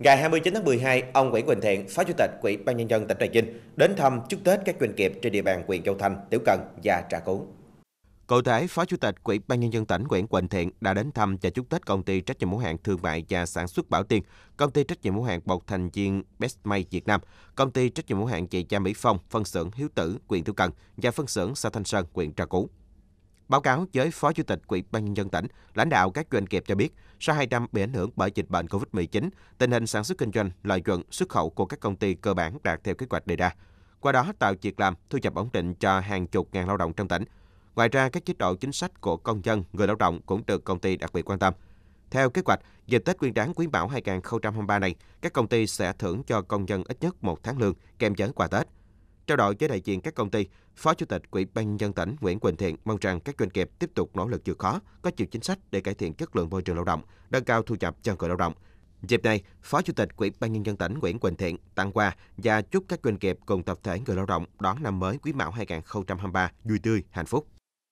Ngày 29 tháng 12, ông Nguyễn Quỳnh Thiện, Phó Chủ tịch Quỹ ban nhân dân tỉnh Trà Vinh đến thăm chúc Tết các doanh nghiệp trên địa bàn huyện Châu Thành, Tiểu Cần và Trà Cú. Cụ thể, Phó Chủ tịch Quỹ ban nhân dân tỉnh Nguyễn Quỳnh Thiện đã đến thăm và chúc Tết công ty trách nhiệm hữu hạn thương mại và sản xuất Bảo Tiên, công ty trách nhiệm hữu hạn Bột thành viên Best May Việt Nam, công ty trách nhiệm hữu hạn chị cha Mỹ Phong, phân xưởng Hiếu Tử, huyện Tiểu Cần và phân xưởng Sa Thanh Sơn, huyện Trà Cú. Báo cáo với Phó Chủ tịch Ủy ban nhân dân tỉnh, lãnh đạo các doanh nghiệp cho biết, sau 2 năm bị ảnh hưởng bởi dịch bệnh COVID-19, tình hình sản xuất kinh doanh, lợi nhuận, xuất khẩu của các công ty cơ bản đạt theo kế hoạch đề ra. Qua đó tạo việc làm, thu nhập ổn định cho hàng chục ngàn lao động trong tỉnh. Ngoài ra, các chế độ chính sách của công dân, người lao động cũng được công ty đặc biệt quan tâm. Theo kế hoạch, dịp Tết Nguyên đáng Quý Mão 2023 này, các công ty sẽ thưởng cho công dân ít nhất một tháng lương kèm dẫn quà Tết – Trao đổi với đại diện các công ty, Phó Chủ tịch quỹ ban nhân dân tỉnh Nguyễn Quỳnh Thiện mong rằng các doanh nghiệp tiếp tục nỗ lực vượt khó, có nhiều chính sách để cải thiện chất lượng môi trường lao động, nâng cao thu nhập cho người lao động. Dịp này, Phó Chủ tịch quỹ ban nhân dân tỉnh Nguyễn Quỳnh Thiện tặng quà và chúc các doanh nghiệp cùng tập thể người lao động đón năm mới Quý Mão 2023 vui tươi, hạnh phúc.